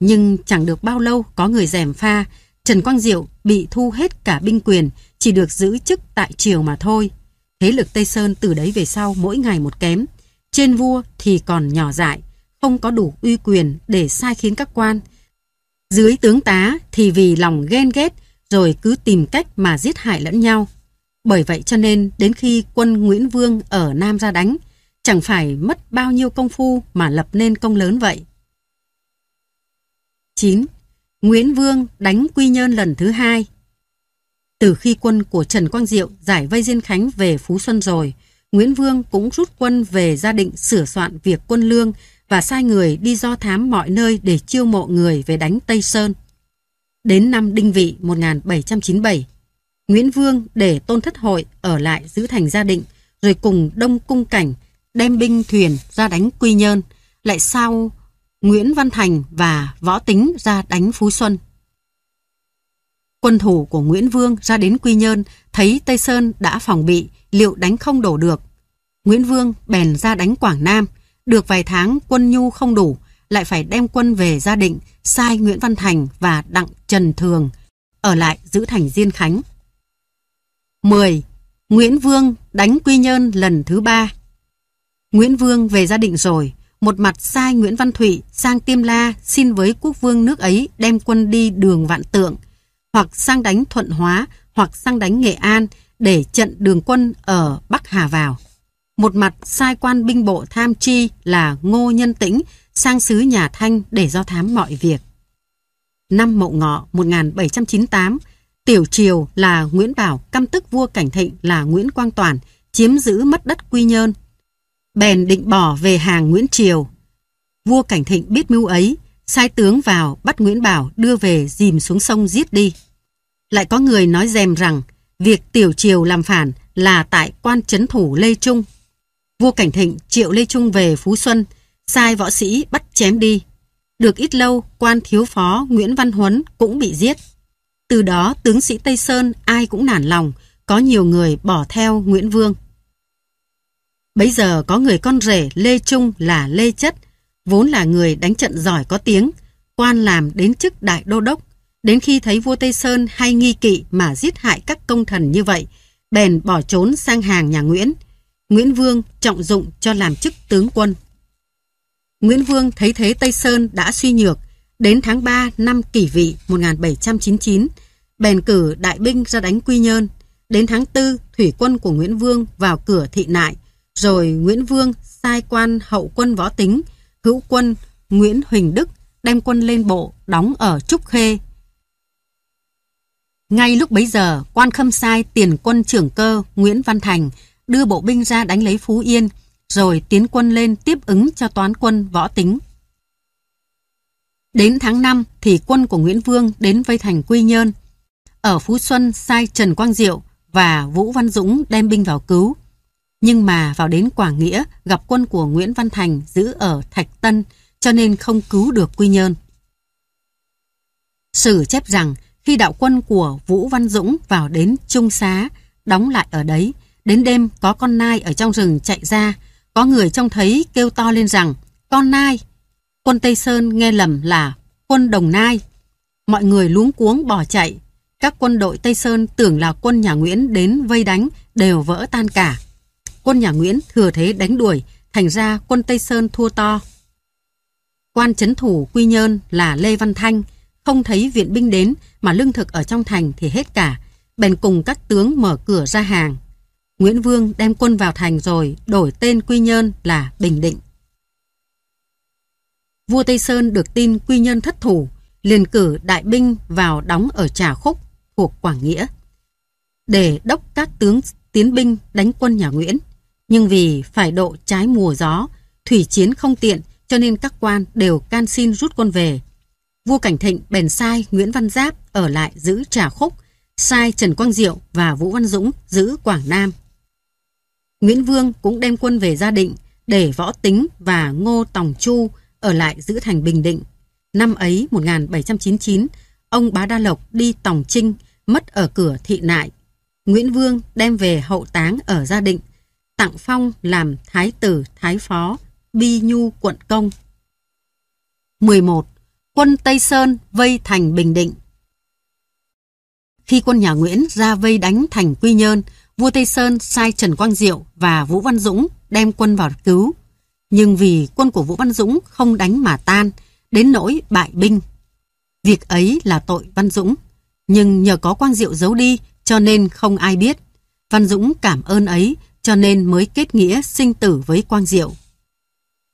Nhưng chẳng được bao lâu có người rèm pha, Trần Quang Diệu bị thu hết cả binh quyền, chỉ được giữ chức tại triều mà thôi. Thế lực Tây Sơn từ đấy về sau mỗi ngày một kém. Trên vua thì còn nhỏ dại, không có đủ uy quyền để sai khiến các quan, dưới tướng tá thì vì lòng ghen ghét rồi cứ tìm cách mà giết hại lẫn nhau. Bởi vậy cho nên đến khi quân Nguyễn Vương ở Nam ra đánh, chẳng phải mất bao nhiêu công phu mà lập nên công lớn vậy. 9. Nguyễn Vương đánh Quy Nhơn lần thứ hai Từ khi quân của Trần Quang Diệu giải vây Diên Khánh về Phú Xuân rồi, Nguyễn Vương cũng rút quân về gia định sửa soạn việc quân lương và sai người đi do thám mọi nơi để chiêu mộ người về đánh Tây Sơn. Đến năm Đinh Vị 1797, Nguyễn Vương để Tôn Thất Hội ở lại giữ thành gia định, rồi cùng Đông Cung Cảnh đem binh thuyền ra đánh Quy Nhơn, lại sau Nguyễn Văn Thành và Võ Tính ra đánh Phú Xuân. Quân thủ của Nguyễn Vương ra đến Quy Nhơn, thấy Tây Sơn đã phòng bị, liệu đánh không đổ được. Nguyễn Vương bèn ra đánh Quảng Nam, được vài tháng quân nhu không đủ, lại phải đem quân về gia định, sai Nguyễn Văn Thành và Đặng Trần Thường, ở lại giữ thành Diên Khánh. 10. Nguyễn Vương đánh Quy Nhơn lần thứ ba. Nguyễn Vương về gia định rồi, một mặt sai Nguyễn Văn Thụy sang Tiêm La xin với quốc vương nước ấy đem quân đi đường Vạn Tượng, hoặc sang đánh Thuận Hóa, hoặc sang đánh Nghệ An để trận đường quân ở Bắc Hà vào. Một mặt sai quan binh bộ tham chi là Ngô Nhân Tĩnh sang xứ nhà Thanh để do thám mọi việc. Năm Mậu Ngọ 1798, Tiểu Triều là Nguyễn Bảo, căm tức vua Cảnh Thịnh là Nguyễn Quang Toàn, chiếm giữ mất đất Quy Nhơn. Bèn định bỏ về hàng Nguyễn Triều. Vua Cảnh Thịnh biết mưu ấy, sai tướng vào bắt Nguyễn Bảo đưa về dìm xuống sông giết đi. Lại có người nói dèm rằng việc Tiểu Triều làm phản là tại quan chấn thủ Lê Trung Vua Cảnh Thịnh triệu Lê Trung về Phú Xuân, sai võ sĩ bắt chém đi. Được ít lâu, quan thiếu phó Nguyễn Văn Huấn cũng bị giết. Từ đó tướng sĩ Tây Sơn ai cũng nản lòng, có nhiều người bỏ theo Nguyễn Vương. Bấy giờ có người con rể Lê Trung là Lê Chất, vốn là người đánh trận giỏi có tiếng, quan làm đến chức đại đô đốc. Đến khi thấy vua Tây Sơn hay nghi kỵ mà giết hại các công thần như vậy, bèn bỏ trốn sang hàng nhà Nguyễn. Nguyễn Vương trọng dụng cho làm chức tướng quân. Nguyễn Vương thấy thế Tây Sơn đã suy nhược, đến tháng 3 năm kỷ vị 1799, bèn cử đại binh ra đánh Quy Nhơn. Đến tháng 4, thủy quân của Nguyễn Vương vào cửa thị nại, rồi Nguyễn Vương sai quan hậu quân võ tính, hữu quân Nguyễn Huỳnh Đức đem quân lên bộ đóng ở Trúc Khê. Ngay lúc bấy giờ, quan khâm sai tiền quân trưởng cơ Nguyễn Văn Thành đưa bộ binh ra đánh lấy Phú Yên, rồi tiến quân lên tiếp ứng cho toán quân võ tính. Đến tháng 5 thì quân của Nguyễn Vương đến vây thành Quy Nhơn. Ở Phú Xuân sai Trần Quang Diệu và Vũ Văn Dũng đem binh vào cứu. Nhưng mà vào đến Quảng Nghĩa gặp quân của Nguyễn Văn Thành giữ ở Thạch Tân cho nên không cứu được Quy Nhơn. Sử chép rằng khi đạo quân của Vũ Văn Dũng vào đến Trung Xá, đóng lại ở đấy Đến đêm có con nai ở trong rừng chạy ra, có người trông thấy kêu to lên rằng con nai. Quân Tây Sơn nghe lầm là quân Đồng Nai. Mọi người luống cuống bỏ chạy. Các quân đội Tây Sơn tưởng là quân nhà Nguyễn đến vây đánh đều vỡ tan cả. Quân nhà Nguyễn thừa thế đánh đuổi, thành ra quân Tây Sơn thua to. Quan chấn thủ Quy Nhơn là Lê Văn Thanh, không thấy viện binh đến mà lương thực ở trong thành thì hết cả, bèn cùng các tướng mở cửa ra hàng. Nguyễn Vương đem quân vào thành rồi đổi tên Quy Nhơn là Bình Định. Vua Tây Sơn được tin Quy Nhơn thất thủ, liền cử đại binh vào đóng ở Trà Khúc thuộc Quảng Nghĩa để đốc các tướng tiến binh đánh quân nhà Nguyễn. Nhưng vì phải độ trái mùa gió, thủy chiến không tiện cho nên các quan đều can xin rút quân về. Vua Cảnh Thịnh bèn sai Nguyễn Văn Giáp ở lại giữ Trà Khúc, sai Trần Quang Diệu và Vũ Văn Dũng giữ Quảng Nam. Nguyễn Vương cũng đem quân về gia định để Võ Tính và Ngô Tòng Chu ở lại giữ thành Bình Định. Năm ấy 1799, ông Bá Đa Lộc đi Tòng Trinh, mất ở cửa thị nại. Nguyễn Vương đem về hậu táng ở gia định, tặng phong làm Thái tử Thái Phó, Bi Nhu quận công. 11. Quân Tây Sơn vây thành Bình Định Khi quân nhà Nguyễn ra vây đánh thành Quy Nhơn, vua Tây Sơn sai Trần Quang Diệu và Vũ Văn Dũng đem quân vào cứu. Nhưng vì quân của Vũ Văn Dũng không đánh mà tan, đến nỗi bại binh. Việc ấy là tội Văn Dũng, nhưng nhờ có Quang Diệu giấu đi cho nên không ai biết. Văn Dũng cảm ơn ấy cho nên mới kết nghĩa sinh tử với Quang Diệu.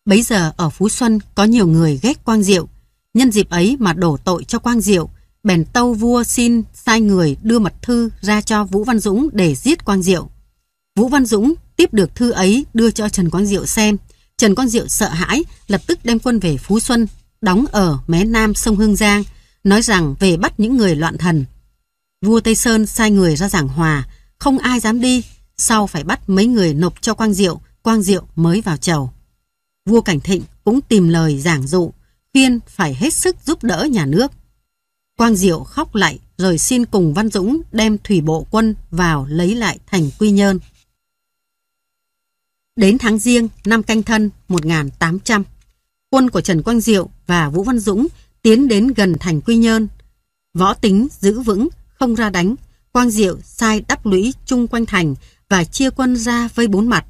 Bấy giờ ở Phú Xuân có nhiều người ghét Quang Diệu, nhân dịp ấy mà đổ tội cho Quang Diệu bèn tâu vua xin sai người đưa mật thư ra cho Vũ Văn Dũng để giết Quang Diệu. Vũ Văn Dũng tiếp được thư ấy đưa cho Trần Quang Diệu xem. Trần Quang Diệu sợ hãi, lập tức đem quân về Phú Xuân, đóng ở mé nam sông Hương Giang, nói rằng về bắt những người loạn thần. Vua Tây Sơn sai người ra giảng hòa, không ai dám đi, sau phải bắt mấy người nộp cho Quang Diệu, Quang Diệu mới vào chầu. Vua Cảnh Thịnh cũng tìm lời giảng dụ, khuyên phải hết sức giúp đỡ nhà nước. Quang Diệu khóc lại rồi xin cùng Văn Dũng đem thủy bộ quân vào lấy lại thành Quy Nhơn. Đến tháng riêng năm canh thân 1800, quân của Trần Quang Diệu và Vũ Văn Dũng tiến đến gần thành Quy Nhơn. Võ tính giữ vững, không ra đánh. Quang Diệu sai đắp lũy chung quanh thành và chia quân ra vây bốn mặt.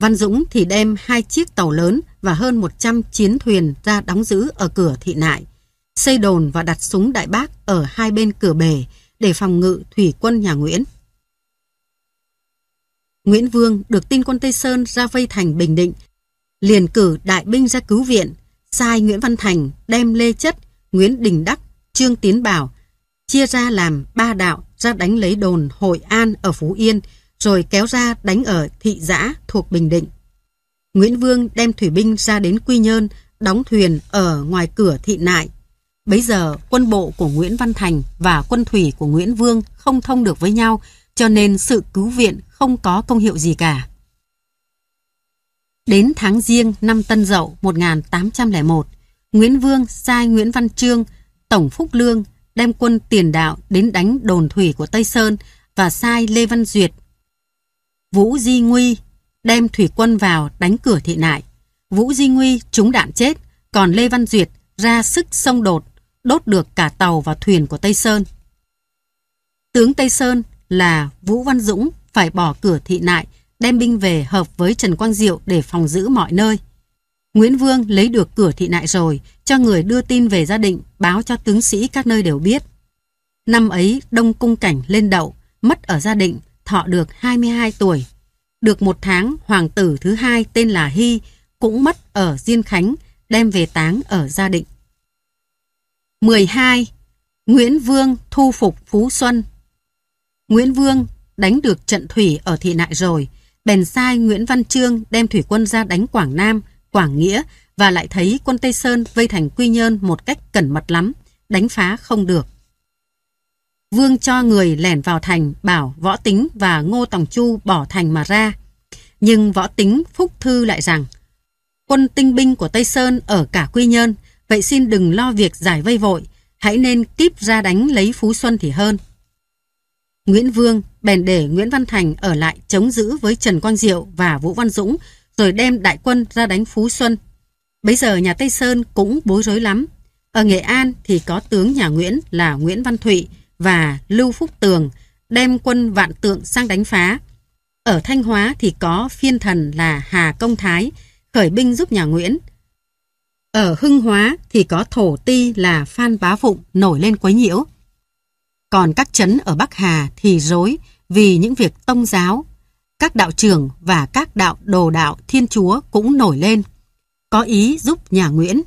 Văn Dũng thì đem hai chiếc tàu lớn và hơn 100 chiến thuyền ra đóng giữ ở cửa thị nại xây đồn và đặt súng đại bác ở hai bên cửa bể để phòng ngự thủy quân nhà Nguyễn. Nguyễn Vương được tin quân Tây Sơn ra vây thành Bình Định, liền cử đại binh ra cứu viện, sai Nguyễn Văn Thành đem Lê Chất, Nguyễn Đình Đắc, Trương Tiến Bảo chia ra làm ba đạo ra đánh lấy đồn Hội An ở Phú Yên, rồi kéo ra đánh ở thị giã thuộc Bình Định. Nguyễn Vương đem thủy binh ra đến Quy Nhơn, đóng thuyền ở ngoài cửa thị nại, Bấy giờ quân bộ của Nguyễn Văn Thành và quân thủy của Nguyễn Vương không thông được với nhau cho nên sự cứu viện không có công hiệu gì cả. Đến tháng Giêng năm Tân Dậu 1801, Nguyễn Vương sai Nguyễn Văn Trương, Tổng Phúc Lương đem quân tiền đạo đến đánh đồn thủy của Tây Sơn và sai Lê Văn Duyệt. Vũ Di Nguy đem thủy quân vào đánh cửa thị nại. Vũ Di Nguy trúng đạn chết, còn Lê Văn Duyệt ra sức sông đột đốt được cả tàu và thuyền của Tây Sơn. Tướng Tây Sơn là Vũ Văn Dũng phải bỏ cửa thị nại, đem binh về hợp với Trần Quang Diệu để phòng giữ mọi nơi. Nguyễn Vương lấy được cửa thị nại rồi, cho người đưa tin về gia định, báo cho tướng sĩ các nơi đều biết. Năm ấy, Đông Cung Cảnh lên đậu, mất ở gia định, thọ được 22 tuổi. Được một tháng, hoàng tử thứ hai tên là Hy cũng mất ở Diên Khánh, đem về táng ở gia định. 12. Nguyễn Vương thu phục Phú Xuân Nguyễn Vương đánh được trận thủy ở thị nại rồi, bèn sai Nguyễn Văn Trương đem thủy quân ra đánh Quảng Nam, Quảng Nghĩa và lại thấy quân Tây Sơn vây thành Quy Nhơn một cách cẩn mật lắm, đánh phá không được. Vương cho người lẻn vào thành bảo Võ Tính và Ngô Tòng Chu bỏ thành mà ra. Nhưng Võ Tính phúc thư lại rằng quân tinh binh của Tây Sơn ở cả Quy Nhơn Vậy xin đừng lo việc giải vây vội, hãy nên tiếp ra đánh lấy Phú Xuân thì hơn. Nguyễn Vương bèn để Nguyễn Văn Thành ở lại chống giữ với Trần Quang Diệu và Vũ Văn Dũng rồi đem đại quân ra đánh Phú Xuân. bây giờ nhà Tây Sơn cũng bối rối lắm. Ở Nghệ An thì có tướng nhà Nguyễn là Nguyễn Văn Thụy và Lưu Phúc Tường đem quân vạn tượng sang đánh phá. Ở Thanh Hóa thì có phiên thần là Hà Công Thái khởi binh giúp nhà Nguyễn ở Hưng Hóa thì có thổ ti là Phan Bá Phụng nổi lên quấy nhiễu. Còn các chấn ở Bắc Hà thì rối vì những việc tông giáo. Các đạo trưởng và các đạo đồ đạo thiên chúa cũng nổi lên. Có ý giúp nhà Nguyễn.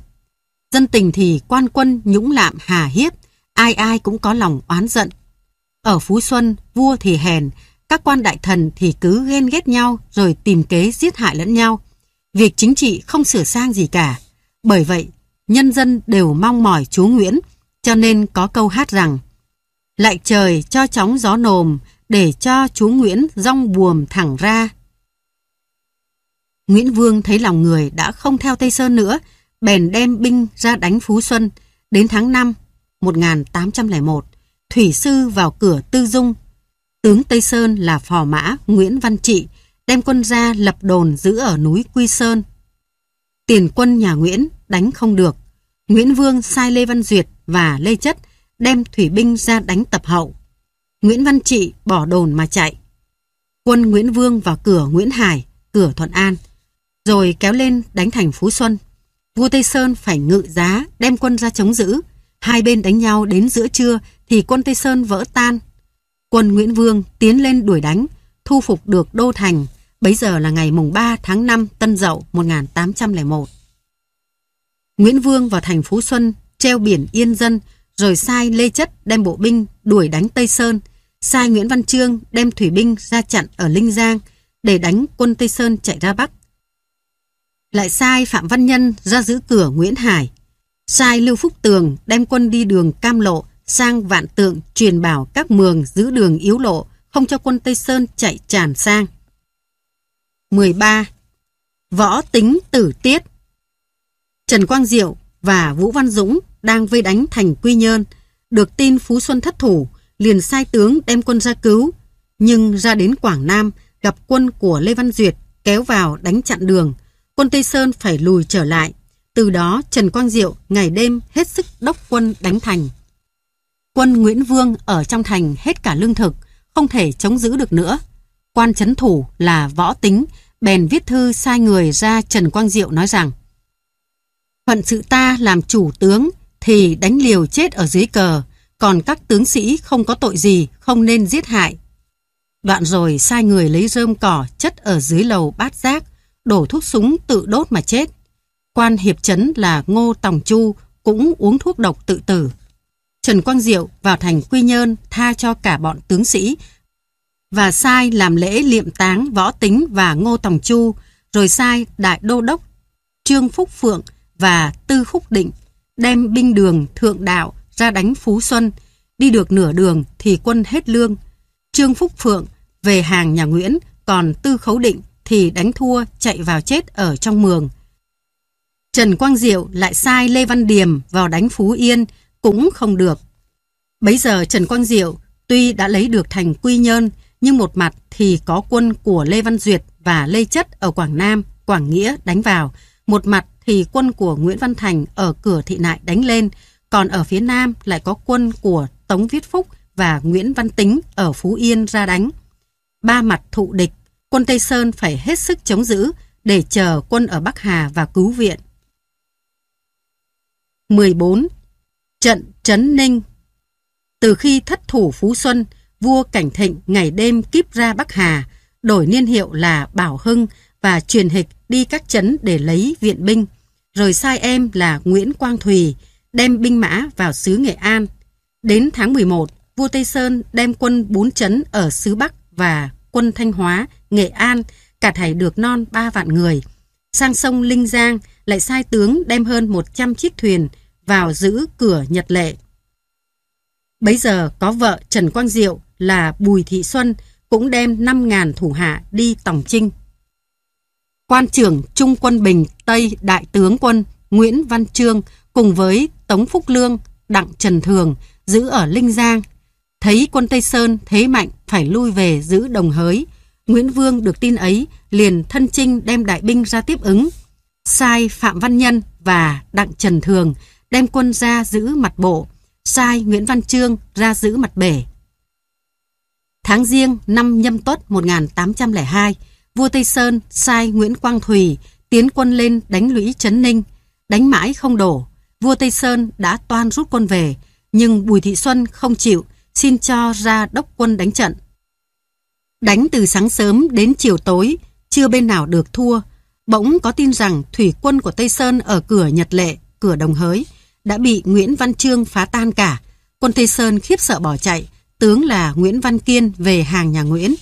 Dân tình thì quan quân nhũng lạm hà hiếp, ai ai cũng có lòng oán giận. Ở Phú Xuân, vua thì hèn, các quan đại thần thì cứ ghen ghét nhau rồi tìm kế giết hại lẫn nhau. Việc chính trị không sửa sang gì cả. Bởi vậy, nhân dân đều mong mỏi chú Nguyễn, cho nên có câu hát rằng Lại trời cho chóng gió nồm để cho chú Nguyễn rong buồm thẳng ra. Nguyễn Vương thấy lòng người đã không theo Tây Sơn nữa, bèn đem binh ra đánh Phú Xuân. Đến tháng 5, 1801, Thủy Sư vào cửa Tư Dung. Tướng Tây Sơn là phò mã Nguyễn Văn Trị, đem quân ra lập đồn giữ ở núi Quy Sơn tiền quân nhà Nguyễn đánh không được. Nguyễn Vương sai Lê Văn Duyệt và Lê Chất đem thủy binh ra đánh tập hậu. Nguyễn Văn Trị bỏ đồn mà chạy. Quân Nguyễn Vương vào cửa Nguyễn Hải, cửa Thuận An, rồi kéo lên đánh thành Phú Xuân. Vua Tây Sơn phải ngự giá đem quân ra chống giữ. Hai bên đánh nhau đến giữa trưa thì quân Tây Sơn vỡ tan. Quân Nguyễn Vương tiến lên đuổi đánh, thu phục được Đô Thành, Bấy giờ là ngày mùng 3 tháng 5 Tân Dậu 1801. Nguyễn Vương vào thành Phú Xuân treo biển Yên Dân rồi sai Lê Chất đem bộ binh đuổi đánh Tây Sơn, sai Nguyễn Văn Trương đem thủy binh ra chặn ở Linh Giang để đánh quân Tây Sơn chạy ra Bắc. Lại sai Phạm Văn Nhân ra giữ cửa Nguyễn Hải, sai Lưu Phúc Tường đem quân đi đường Cam Lộ sang Vạn Tượng truyền bảo các mường giữ đường yếu lộ không cho quân Tây Sơn chạy tràn sang. 13. Võ tính tử tiết Trần Quang Diệu và Vũ Văn Dũng đang vây đánh thành Quy Nhơn. Được tin Phú Xuân thất thủ, liền sai tướng đem quân ra cứu. Nhưng ra đến Quảng Nam, gặp quân của Lê Văn Duyệt kéo vào đánh chặn đường. Quân Tây Sơn phải lùi trở lại. Từ đó Trần Quang Diệu ngày đêm hết sức đốc quân đánh thành. Quân Nguyễn Vương ở trong thành hết cả lương thực, không thể chống giữ được nữa quan chấn thủ là võ tính, bèn viết thư sai người ra Trần Quang Diệu nói rằng Phận sự ta làm chủ tướng thì đánh liều chết ở dưới cờ, còn các tướng sĩ không có tội gì không nên giết hại. Đoạn rồi sai người lấy rơm cỏ chất ở dưới lầu bát giác, đổ thuốc súng tự đốt mà chết. Quan hiệp chấn là Ngô Tòng Chu cũng uống thuốc độc tự tử. Trần Quang Diệu vào thành Quy Nhơn tha cho cả bọn tướng sĩ và sai làm lễ liệm táng Võ Tính và Ngô Tòng Chu, rồi sai Đại Đô Đốc Trương Phúc Phượng và Tư Khúc Định đem binh đường Thượng Đạo ra đánh Phú Xuân, đi được nửa đường thì quân hết lương. Trương Phúc Phượng về hàng nhà Nguyễn, còn Tư Khấu Định thì đánh thua chạy vào chết ở trong mường. Trần Quang Diệu lại sai Lê Văn Điềm vào đánh Phú Yên, cũng không được. Bấy giờ Trần Quang Diệu tuy đã lấy được thành Quy Nhơn, nhưng một mặt thì có quân của Lê Văn Duyệt và Lê Chất ở Quảng Nam, Quảng Nghĩa đánh vào, một mặt thì quân của Nguyễn Văn Thành ở cửa thị nại đánh lên, còn ở phía Nam lại có quân của Tống Viết Phúc và Nguyễn Văn Tính ở Phú Yên ra đánh. Ba mặt thụ địch, quân Tây Sơn phải hết sức chống giữ để chờ quân ở Bắc Hà và cứu viện. 14. Trận Trấn Ninh Từ khi thất thủ Phú Xuân, vua Cảnh Thịnh ngày đêm kíp ra Bắc Hà, đổi niên hiệu là Bảo Hưng và truyền hịch đi các chấn để lấy viện binh, rồi sai em là Nguyễn Quang Thùy đem binh mã vào xứ Nghệ An. Đến tháng 11, vua Tây Sơn đem quân bốn chấn ở xứ Bắc và quân Thanh Hóa, Nghệ An, cả thảy được non ba vạn người. Sang sông Linh Giang lại sai tướng đem hơn 100 chiếc thuyền vào giữ cửa Nhật Lệ. Bấy giờ có vợ Trần Quang Diệu là Bùi Thị Xuân cũng đem 5.000 thủ hạ đi tổng trinh. Quan trưởng Trung quân Bình Tây Đại tướng quân Nguyễn Văn Trương cùng với Tống Phúc Lương, Đặng Trần Thường giữ ở Linh Giang. Thấy quân Tây Sơn thế mạnh phải lui về giữ đồng hới. Nguyễn Vương được tin ấy liền thân trinh đem đại binh ra tiếp ứng. Sai Phạm Văn Nhân và Đặng Trần Thường đem quân ra giữ mặt bộ sai Nguyễn Văn Trương ra giữ mặt bể. Tháng riêng năm nhâm tuất 1802, vua Tây Sơn sai Nguyễn Quang Thùy tiến quân lên đánh lũy Trấn Ninh, đánh mãi không đổ. Vua Tây Sơn đã toan rút quân về, nhưng Bùi Thị Xuân không chịu, xin cho ra đốc quân đánh trận. Đánh từ sáng sớm đến chiều tối, chưa bên nào được thua. Bỗng có tin rằng thủy quân của Tây Sơn ở cửa Nhật Lệ, cửa Đồng Hới, đã bị Nguyễn Văn Trương phá tan cả. Quân Tây Sơn khiếp sợ bỏ chạy, tướng là Nguyễn Văn Kiên về hàng nhà Nguyễn.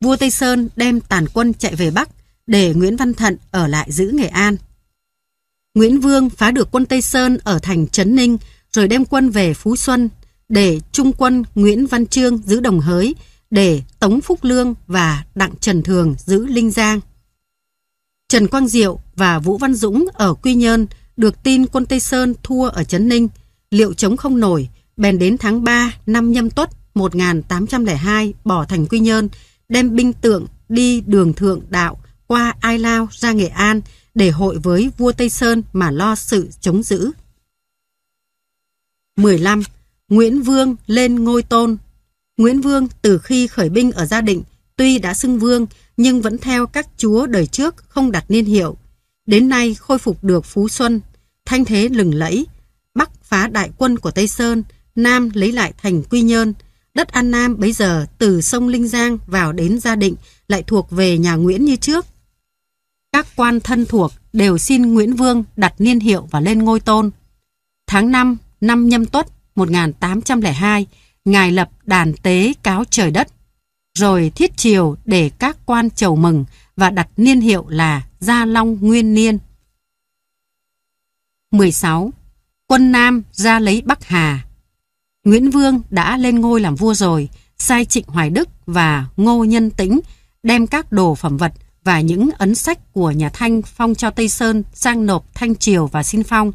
Vua Tây Sơn đem tàn quân chạy về Bắc để Nguyễn Văn Thận ở lại giữ Nghệ An. Nguyễn Vương phá được quân Tây Sơn ở thành Trấn Ninh rồi đem quân về Phú Xuân để trung quân Nguyễn Văn Trương giữ Đồng Hới để Tống Phúc Lương và Đặng Trần Thường giữ Linh Giang. Trần Quang Diệu và Vũ Văn Dũng ở Quy Nhơn được tin quân Tây Sơn thua ở Trấn Ninh, liệu chống không nổi, bèn đến tháng 3 năm nhâm tuất 1802 bỏ thành Quy Nhơn, đem binh tượng đi đường thượng đạo qua Ai Lao ra Nghệ An để hội với vua Tây Sơn mà lo sự chống giữ. 15. Nguyễn Vương lên ngôi tôn Nguyễn Vương từ khi khởi binh ở gia định tuy đã xưng vương nhưng vẫn theo các chúa đời trước không đặt niên hiệu. Đến nay khôi phục được Phú Xuân, thanh thế lừng lẫy, Bắc phá đại quân của Tây Sơn, Nam lấy lại thành Quy Nhơn. Đất An Nam bấy giờ từ sông Linh Giang vào đến Gia Định lại thuộc về nhà Nguyễn như trước. Các quan thân thuộc đều xin Nguyễn Vương đặt niên hiệu và lên ngôi tôn. Tháng 5 năm Nhâm Tuất 1802, ngài lập đàn tế cáo trời đất, rồi thiết triều để các quan chầu mừng và đặt niên hiệu là Gia Long Nguyên Niên. 16. Quân Nam ra lấy Bắc Hà. Nguyễn Vương đã lên ngôi làm vua rồi, sai Trịnh Hoài Đức và Ngô Nhân Tĩnh đem các đồ phẩm vật và những ấn sách của nhà Thanh phong cho Tây Sơn sang nộp Thanh Triều và xin phong.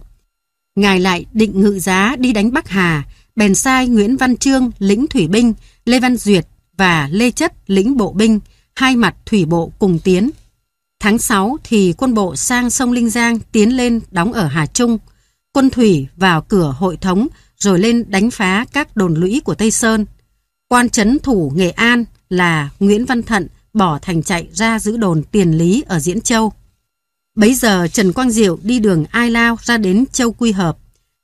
Ngài lại định ngự giá đi đánh Bắc Hà, bèn sai Nguyễn Văn Trương lĩnh thủy binh, Lê Văn Duyệt và Lê Chất lĩnh bộ binh, hai mặt thủy bộ cùng tiến Tháng 6 thì quân bộ sang sông Linh Giang tiến lên đóng ở Hà Trung. Quân thủy vào cửa hội thống rồi lên đánh phá các đồn lũy của Tây Sơn. Quan chấn thủ Nghệ An là Nguyễn Văn Thận bỏ thành chạy ra giữ đồn tiền lý ở Diễn Châu. Bấy giờ Trần Quang Diệu đi đường Ai Lao ra đến Châu Quy Hợp.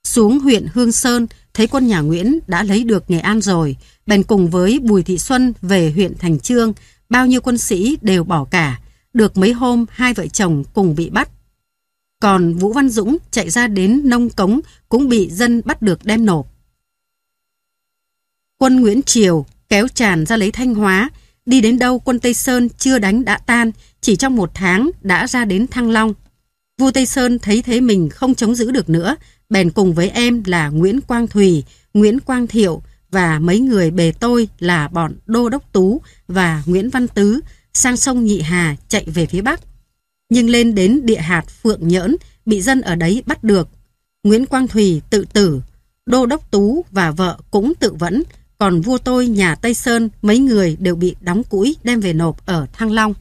Xuống huyện Hương Sơn thấy quân nhà Nguyễn đã lấy được Nghệ An rồi, bèn cùng với Bùi Thị Xuân về huyện Thành Trương, bao nhiêu quân sĩ đều bỏ cả, được mấy hôm, hai vợ chồng cùng bị bắt. Còn Vũ Văn Dũng chạy ra đến nông cống cũng bị dân bắt được đem nộp. Quân Nguyễn Triều kéo tràn ra lấy Thanh Hóa, đi đến đâu quân Tây Sơn chưa đánh đã tan, chỉ trong một tháng đã ra đến Thăng Long. Vua Tây Sơn thấy thế mình không chống giữ được nữa, bèn cùng với em là Nguyễn Quang Thùy, Nguyễn Quang Thiệu và mấy người bề tôi là bọn Đô Đốc Tú và Nguyễn Văn Tứ sang sông Nhị Hà chạy về phía Bắc. Nhưng lên đến địa hạt Phượng Nhỡn bị dân ở đấy bắt được. Nguyễn Quang thủy tự tử, Đô Đốc Tú và vợ cũng tự vẫn, còn vua tôi nhà Tây Sơn mấy người đều bị đóng củi đem về nộp ở Thăng Long.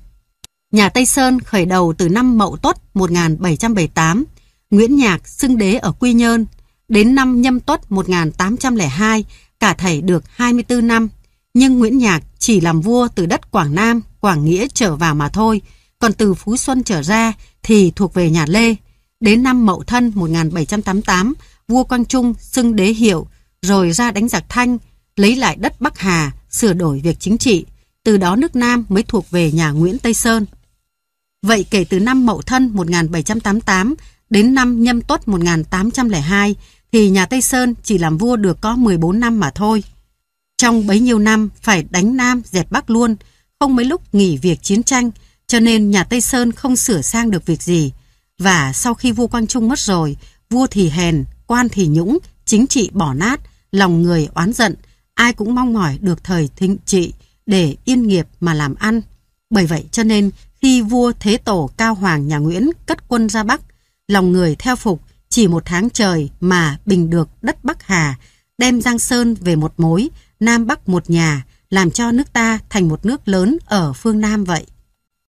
Nhà Tây Sơn khởi đầu từ năm Mậu Tuất 1778, Nguyễn Nhạc xưng đế ở Quy Nhơn, đến năm Nhâm Tuất 1802, cả thầy được 24 năm. Nhưng Nguyễn Nhạc chỉ làm vua từ đất Quảng Nam, Quảng Nghĩa trở vào mà thôi, còn từ Phú Xuân trở ra thì thuộc về nhà Lê. Đến năm Mậu Thân 1788, vua Quang Trung xưng đế hiệu, rồi ra đánh giặc Thanh, lấy lại đất Bắc Hà, sửa đổi việc chính trị. Từ đó nước Nam mới thuộc về nhà Nguyễn Tây Sơn. Vậy kể từ năm Mậu Thân 1788 đến năm Nhâm Tuất 1802 thì nhà Tây Sơn chỉ làm vua được có 14 năm mà thôi. Trong bấy nhiêu năm phải đánh Nam dẹp Bắc luôn, không mấy lúc nghỉ việc chiến tranh, cho nên nhà Tây Sơn không sửa sang được việc gì. Và sau khi vua Quang Trung mất rồi, vua thì hèn, quan thì nhũng, chính trị bỏ nát, lòng người oán giận, ai cũng mong mỏi được thời thịnh trị để yên nghiệp mà làm ăn. Bởi vậy cho nên khi vua Thế Tổ Cao Hoàng nhà Nguyễn cất quân ra Bắc, lòng người theo phục chỉ một tháng trời mà bình được đất Bắc Hà, đem Giang Sơn về một mối, Nam Bắc một nhà, làm cho nước ta thành một nước lớn ở phương Nam vậy.